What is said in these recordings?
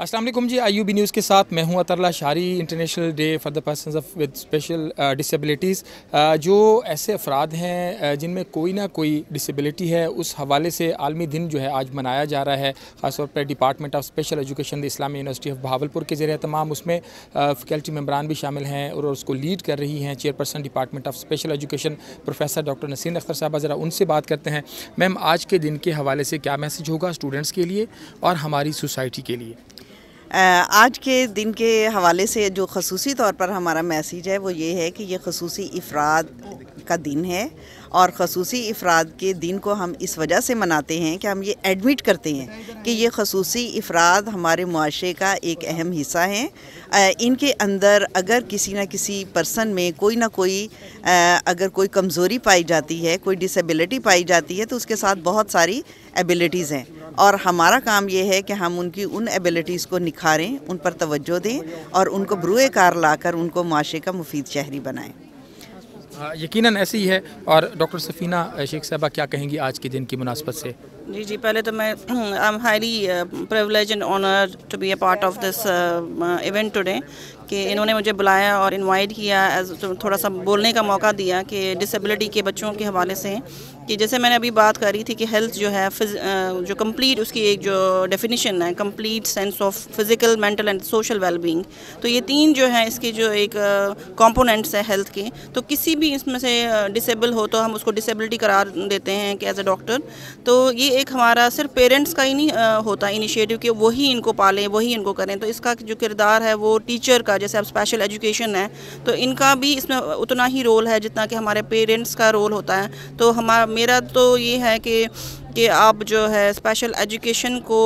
Aslam ji I U B news के साथ मैं हूं अतरला शारी international day for the person with special disabilities जो ऐसे अफराद हैं uh, जिनमें कोई ना कोई डिसेबिलिटी है उस हवाले से आलमी दिन जो है आज मनाया जा रहा है ख़ासतौर पर डिपार्टमेंट ऑफ स्पेशल एजुकेशन इस्लामी यूनिवर्सिटी ऑफ भावलपुर के ज़रिए तमाम उसमें फैकल्टी uh, मेम्बरान भी शामिल हैं और उसको लीड कर रही हैं chairperson department of special education professor doctor Naseen Akhtar साहबा ज़रा उनसे बात करते हैं मैम आज के दिन के हवाले से क्या मैसेज होगा स्टूडेंट्स के लिए और हमारी सोसाइटी के लिए आज के दिन के हवाले से जो खसूसी तौर पर हमारा मैसेज है वो ये है कि ये खसूसी अफराद का दिन है और खसूसी अफराद के दिन को हम इस वजह से मनाते हैं कि हम ये एडमिट करते हैं कि ये खसूसी अफराद हमारे माशरे का एक अहम हिस्सा हैं इनके अंदर अगर किसी ना किसी पर्सन में कोई ना कोई अगर कोई कमज़ोरी पाई जाती है कोई डिसेबिलिटी पाई जाती है तो उसके साथ बहुत सारी एबिलिटीज़ हैं और हमारा काम ये है कि हम उनकी उन एबिलिटीज़ को निखारें उन पर तवज्जो दें और उनको ब्रुए कार लाकर उनको माशरे का मुफीद शहरी बनाएं हाँ, यकीनन ऐसे ही है और डॉक्टर सफ़ीना शेख साहबा क्या कहेंगी आज के दिन की मुनासबत से जी जी पहले तो मैं I am highly privileged and honour to be a part of this event today कि इन्होंने मुझे बुलाया और इनवाइट किया थोड़ा सा बोलने का मौका दिया कि डिसेबिलिटी के बच्चों के हवाले से कि जैसे मैंने अभी बात करी थी कि हेल्थ जो है जो कंप्लीट उसकी एक जो डेफिनेशन है complete sense of physical mental and social wellbeing तो ये तीन जो है इसके जो एक कंपोनेंट्स है हेल्थ के तो किसी भी इसमें से डिसेबल हो तो हम उसको डिसेबिलिटी करार देते हैं कि एज अ डॉक्टर तो ये एक हमारा सिर्फ पेरेंट्स का ही नहीं होता इनिशिएटिव कि वही इनको पालें वही इनको करें तो इसका जो किरदार है वो टीचर का जैसे अब स्पेशल एजुकेशन है तो इनका भी इसमें उतना ही रोल है जितना कि हमारे पेरेंट्स का रोल होता है तो हमारा मेरा तो ये है कि कि आप जो है स्पेशल एजुकेशन को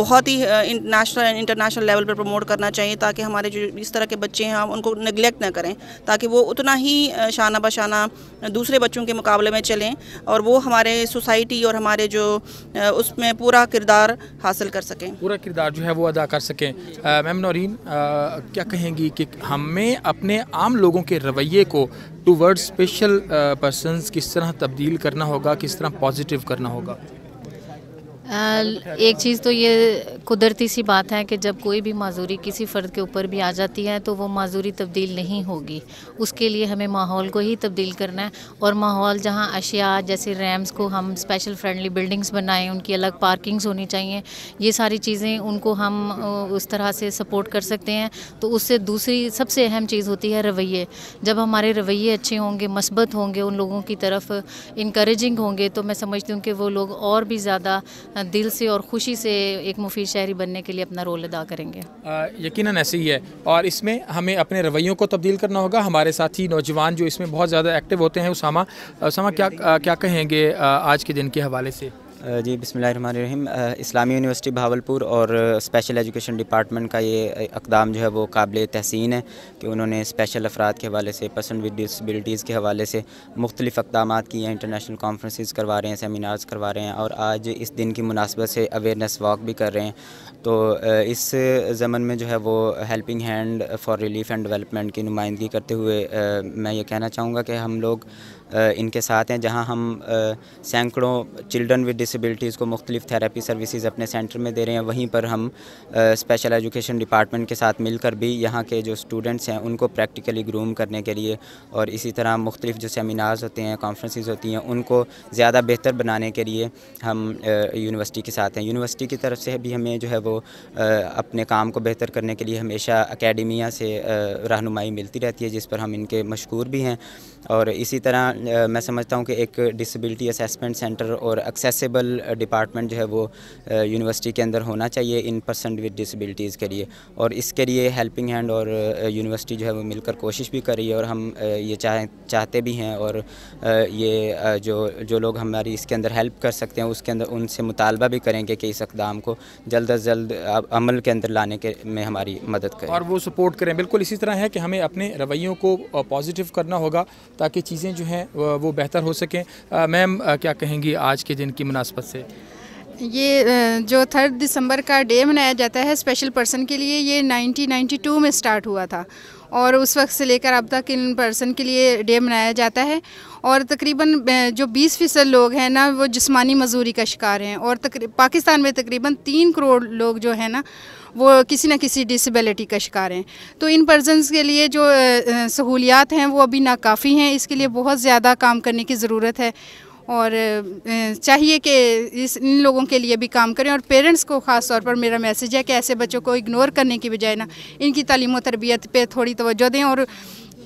बहुत ही नेशनल एंड इंटरनेशनल लेवल पर प्रमोट करना चाहिए ताकि हमारे जो इस तरह के बच्चे हैं हम उनको निगलेक्ट ना करें ताकि वो उतना ही uh, शाना बशाना दूसरे बच्चों के मुकाबले में चलें और वो हमारे सोसाइटी और हमारे जो uh, उसमें पूरा किरदार हासिल कर सकें पूरा किरदार जो है वो अदा कर सकें uh, मैम नौरीन क्या कहेंगी कि हमें अपने आम लोगों के रवैये को टू वर्ड स्पेशल पर्सनस किस तरह तब्दील करना होगा किस तरह पॉजिटिव करना होगा एक चीज़ तो ये कुदरती सी बात है कि जब कोई भी माजूरी किसी फ़र्द के ऊपर भी आ जाती है तो वो माजूरी तब्दील नहीं होगी उसके लिए हमें माहौल को ही तब्दील करना है और माहौल जहाँ अशिया जैसे रैम्स को हम स्पेशल फ्रेंडली बिल्डिंग्स बनाएं उनकी अलग पार्किंग्स होनी चाहिए ये सारी चीज़ें उनको हम उस तरह से सपोर्ट कर सकते हैं तो उससे दूसरी सबसे अहम चीज़ होती है रवैये जब हमारे रवैये अच्छे होंगे मस्बत होंगे उन लोगों की तरफ इनक्रेजिंग होंगे तो मैं समझती हूँ कि वो लोग और भी ज़्यादा दिल से और ख़ुशी से एक मुफीद शहरी बनने के लिए अपना रोल अदा करेंगे यकीन ऐसे ही है और इसमें हमें अपने रवैयों को तब्दील करना होगा हमारे साथी नौजवान जो इसमें बहुत ज़्यादा एक्टिव होते हैं उसामा उसामा क्या क्या कहेंगे आज के दिन के हवाले से जी बिसमीम इस्लामी यूनिवर्सिटी भावलपुर और स्पेशल एजुकेशन डिपार्टमेंट का ये अकदाम जो है वो काबिल तहसीन है कि उन्होंने स्पेशल अफराद के हवाले से पर्सन विद डिसबिलिटीज़ के हवाले से मुख्तलिफ़ अकदाम किए हैं इंटरनेशनल कॉन्फ्रेंस करवा रहे हैं सेमिनार्स करवा रहे हैं और आज इस दिन की मुनासबत से अवेयरनेस वॉक भी कर रहे हैं तो इस ज़मन में जो है वो helping hand for relief and development की नुमाइंदगी करते हुए मैं ये कहना चाहूँगा कि हम लोग इनके साथ हैं जहां हम सैकड़ों चिल्ड्रन विद डिसेबिलिटीज़ को मुख्तलिफ़ थेरेपी सर्विसेज अपने सेंटर में दे रहे हैं वहीं पर हम स्पेशल एजुकेशन डिपार्टमेंट के साथ मिलकर भी यहाँ के जो स्टूडेंट्स हैं उनको प्रैक्टिकली ग्रूम करने के लिए और इसी तरह मुख्तलिफ जो सेमिनार्स होते हैं कॉन्फ्रेंसेस होती हैं उनको ज़्यादा बेहतर बनाने के लिए हम यूनिवर्सिटी के साथ हैं यूनिवर्सिटी की तरफ से भी हमें जो है वो अपने काम को बेहतर करने के लिए हमेशा अकेडमिया से रहनुमाई मिलती रहती है जिस पर हम इनके मशहूर भी हैं और इसी तरह मैं समझता हूँ कि एक डिसेबिलिटी असेसमेंट सेंटर और एक्सेसिबल डिपार्टमेंट जो है वो यूनिवर्सिटी के अंदर होना चाहिए इन पर्सन विद डिसबिलिटीज़ के लिए और इसके लिए हेल्पिंग हैंड और यूनिवर्सिटी जो है वो मिलकर कोशिश भी कर रही है और हम ये चाह चाहते भी हैं और ये जो जो लोग हमारी इसके अंदर हेल्प कर सकते हैं उसके अंदर उनसे मुतालबा भी करेंगे कि इस अकदाम को जल्द अज जल्द अमल के अंदर लाने के में हमारी मदद करें और वो सपोर्ट करें बिल्कुल इसी तरह है कि हमें अपने रवैयों को पॉजिटिव करना होगा ताकि चीज़ें जो हैं हैं वो बेहतर हो सकें मैम क्या कहेंगी आज के दिन की मुनासबत से ये जो थर्ड दिसंबर का डे मनाया जाता है स्पेशल पर्सन के लिए ये 1992 में स्टार्ट हुआ था और उस वक्त से लेकर अब तक इन पर्सन के लिए डे मनाया जाता है और तकरीबन जो 20 फीसद लोग हैं ना वो जिस्मानी मजदूरी का शिकार हैं और पाकिस्तान में तकरीबन तीन करोड़ लोग जो है ना वो किसी ना किसी डिसेबिलिटी का शिकार हैं तो इन पर्सनस के लिए जो सहूलियात हैं वो अभी नाकाफ़ी हैं इसके लिए बहुत ज़्यादा काम करने की ज़रूरत है और चाहिए कि इस इन लोगों के लिए भी काम करें और पेरेंट्स को ख़ास तौर पर मेरा मैसेज है कि ऐसे बच्चों को इग्नोर करने की बजाय ना इनकी तलीम तरबियत पर थोड़ी तोज्जो दें और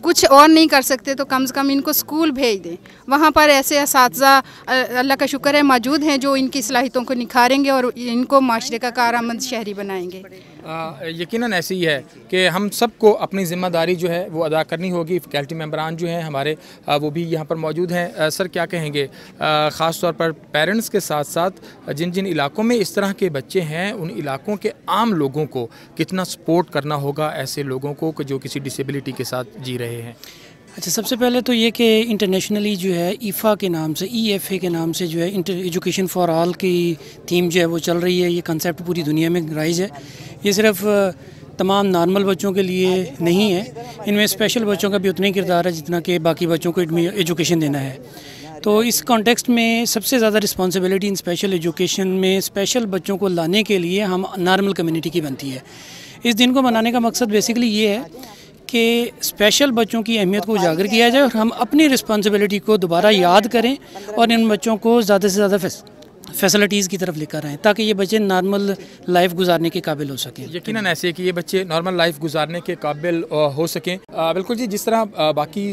कुछ और नहीं कर सकते तो कम से कम इनको स्कूल भेज दें वहाँ पर ऐसे इस अल्लाह का शुक्र है मौजूद हैं जो इनकी सलाहितों को निखारेंगे और इनको माशरे का कार शहरी बनाएंगे यकीनन ऐसी ही है कि हम सबको अपनी ज़िम्मेदारी जो है वो अदा करनी होगी फैकल्टी मेम्बरान जो हैं हमारे वो भी यहाँ पर मौजूद हैं सर क्या कहेंगे ख़ास तौर पर पेरेंट्स के साथ साथ जिन जिन इलाकों में इस तरह के बच्चे हैं उन इलाकों के आम लोगों को कितना सपोर्ट करना होगा ऐसे लोगों को जो किसी डिसेबिलिटी के साथ जी रहे हैं अच्छा सबसे पहले तो ये कि इंटरनेशनली जो है ईफ़ा e के नाम से ई एफ ए के नाम से जो है इंटर एजुकेशन फॉर ऑल की थीम जो है वो चल रही है ये कंसेप्ट पूरी दुनिया में राइज है ये सिर्फ तमाम नॉर्मल बच्चों के लिए नहीं है इनमें स्पेशल बच्चों का भी उतना ही किरदार है जितना कि बाकी बच्चों को एजुकेशन देना है तो इस कॉन्टेक्स्ट में सबसे ज़्यादा रिस्पॉन्सिबिलिटी इन स्पेशल एजुकेशन में स्पेशल बच्चों को लाने के लिए हम नॉर्मल कम्युनिटी की बनती है इस दिन को मनाने का मकसद बेसिकली ये है कि स्पेशल बच्चों की अहमियत को उजागर किया जाए और हम अपनी रिस्पांसिबिलिटी को दोबारा याद करें और इन बच्चों को ज़्यादा से ज़्यादा फैसिलिटीज़ की तरफ लेकर आएँ ताकि ये बच्चे नॉर्मल लाइफ गुजारने के काबिल हो सकें यकीन ऐसे कि ये बच्चे नॉर्मल लाइफ गुजारने के काबिल हो सकें बिल्कुल जी जिस तरह बाकी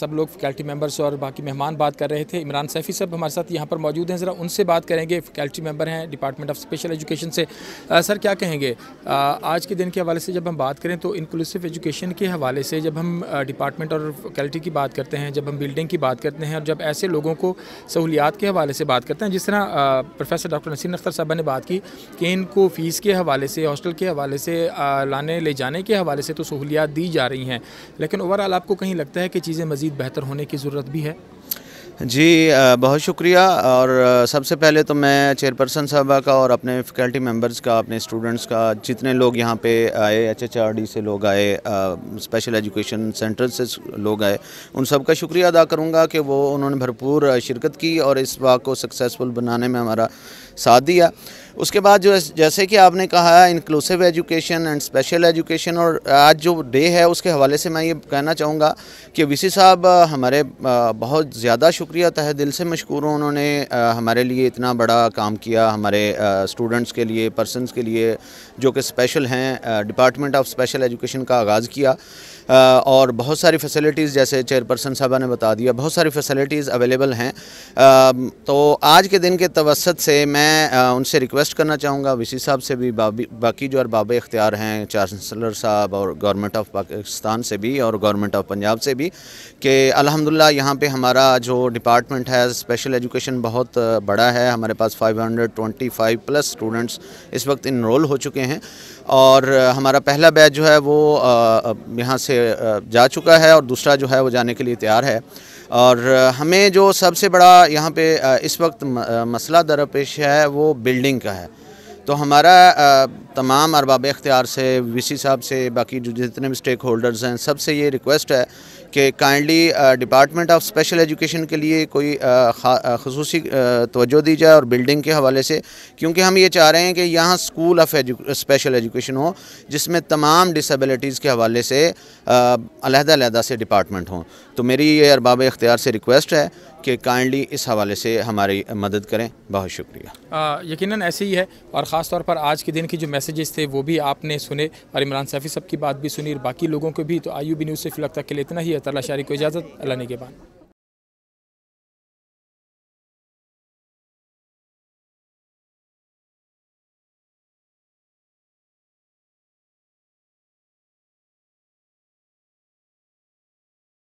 सब लोग फैकल्टी मेंबर्स और बाकी मेहमान बात कर रहे थे इमरान सैफ़ी सब हमारे साथ यहाँ पर मौजूद हैं ज़रा उनसे बात करेंगे फैकल्टी मेम्बर हैं डिपार्टमेंट ऑफ स्पेशल एजुकेशन से आ, सर क्या कहेंगे आ, आज के दिन के हवाले से जब हम बात करें तो इंक्लूसिव एजुकेशन के हवाले से जब हम डिपार्टमेंट और फैकल्टी की बात करते हैं जब हम बिल्डिंग की बात करते हैं और जब ऐसे लोगों को सहूलियात के हवाले से बात करते हैं जिस तरह प्रोफेसर डॉक्टर नसीन अख्तर साहबा ने बात की कि इनको फ़ीस के हवाले से हॉस्टल के हवाले से लाने ले जाने के हवाले से तो सहूलियात दी जा रही हैं लेकिन ओवरऑल आपको कहीं लगता है कि चीज़ें मज़ीद बेहतर होने की ज़रूरत भी है जी बहुत शुक्रिया और सबसे पहले तो मैं चेयरपर्सन साहबा का और अपने फैकल्टी मेंबर्स का अपने स्टूडेंट्स का जितने लोग यहाँ पे आए एचएचआरडी से लोग आए स्पेशल एजुकेशन सेंटर से लोग आए उन सब का शुक्रिया अदा करूँगा कि वो उन्होंने भरपूर शिरकत की और इस बात को सक्सेसफुल बनाने में हमारा साथ दिया उसके बाद जो जैसे कि आपने कहा inclusive education and special education और आज जो डे है उसके हवाले से मैं ये कहना चाहूँगा कि वी साहब हमारे बहुत ज़्यादा शुक्रिया तह दिल से मशहूर हूँ उन्होंने हमारे लिए इतना बड़ा काम किया हमारे स्टूडेंट्स के लिए पर्सनस के लिए जो कि स्पेशल हैं डिपार्टमेंट ऑफ स्पेशल एजुकेशन का आगाज़ किया और बहुत सारी फैसिलिटीज़ जैसे चेयरपर्सन साहबा ने बता दिया बहुत सारी फैसिलिटीज़ अवेलेबल हैं तो आज के दिन के तवसत से मैं मैं उनसे रिक्वेस्ट करना चाहूँगा वी साहब से भी बाकी जो अरबाब इख्तियार हैं चांसलर साहब और गवर्नमेंट ऑफ पाकिस्तान से भी और गवर्नमेंट ऑफ पंजाब से भी कि अलहमदिल्ला यहाँ पे हमारा जो डिपार्टमेंट है स्पेशल एजुकेशन बहुत बड़ा है हमारे पास 525 प्लस स्टूडेंट्स इस वक्त इनरोल हो चुके हैं और हमारा पहला बैच जो है वो यहाँ से जा चुका है और दूसरा जो है वो जाने के लिए तैयार है और हमें जो सबसे बड़ा यहाँ पे इस वक्त मसला दरपेश है वो बिल्डिंग का है तो हमारा तमाम अरबाब इख्तियार से वीसी साहब से बाकी जो जितने भी स्टेक होल्डर्स हैं सबसे ये रिक्वेस्ट है कि kindly department of special education के लिए कोई uh, uh, खसूस uh, तोज्जो दी जाए और बिल्डिंग के हवाले से क्योंकि हम ये चाह रहे हैं कि यहाँ school of edu special education हो जिसमें तमाम डिसबलिटीज़ के हवाले से अलहदादा से डिपार्टमेंट हों तो मेरी ये अरबाब इख्तियार से रिक्वेस्ट है कि काइंडली इस हवाले से हमारी मदद करें बहुत शुक्रिया यकीन ऐसे ही है और ख़ास तौर पर आज के दिन की जो मैसेज मैसेजेस थे वो भी आपने सुने और इमरान सैफी सब की बात भी सुनी और बाकी लोगों को भी तो आई न्यूज़ से फिलहाल तक के लिए इतना ही है शारी को इजाज़त अल्लाह ने के बाद